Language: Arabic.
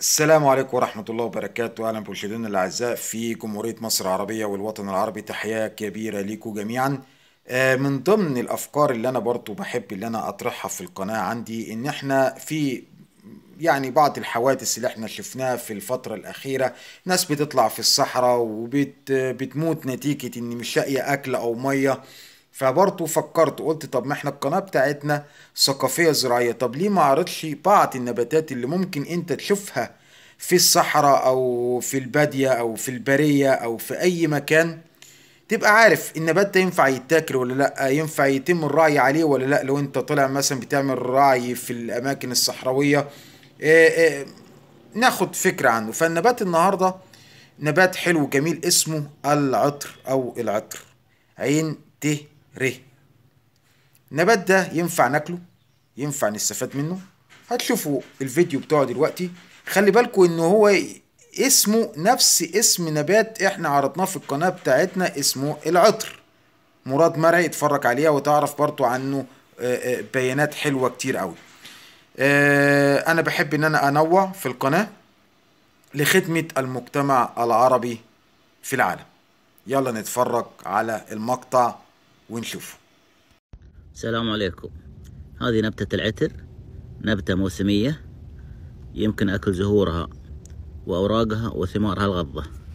السلام عليكم ورحمة الله وبركاته أهلا بمشاهدينا الأعزاء في جمهورية مصر العربية والوطن العربي تحية كبيرة ليكم جميعا آه، من ضمن الأفكار اللي أنا برضو بحب اللي أنا أطرحها في القناة عندي إن إحنا في يعني بعض الحوادث اللي احنا شفناها في الفترة الأخيرة ناس بتطلع في الصحراء وبتموت نتيجة إن مش لاقية أكل أو مية فبرضه فكرت قلت طب ما احنا القناة بتاعتنا ثقافية زراعية طب ليه ما عرضش بعض النباتات اللي ممكن انت تشوفها في الصحراء او في البادية او في البرية او في اي مكان تبقى عارف النبات ده ينفع يتاكل ولا لا ينفع يتم الرعي عليه ولا لا لو انت طالع مثلا بتعمل رعي في الاماكن الصحراوية اه اه ناخد فكرة عنه فالنبات النهاردة نبات حلو جميل اسمه العطر او العطر عين ت ري النبات ده ينفع ناكله ينفع نستفاد منه هتشوفوا الفيديو بتاعه دلوقتي خلي بالكوا ان هو اسمه نفس اسم نبات احنا عرضناه في القناة بتاعتنا اسمه العطر مراد مرعي اتفرج عليها وتعرف برضو عنه آه، آه، بيانات حلوة كتير قوي آه، انا بحب ان انا انوع في القناة لخدمة المجتمع العربي في العالم يلا نتفرج على المقطع ونشوف السلام عليكم هذه نبتة العتر نبتة موسمية يمكن أكل زهورها وأوراقها وثمارها الغضة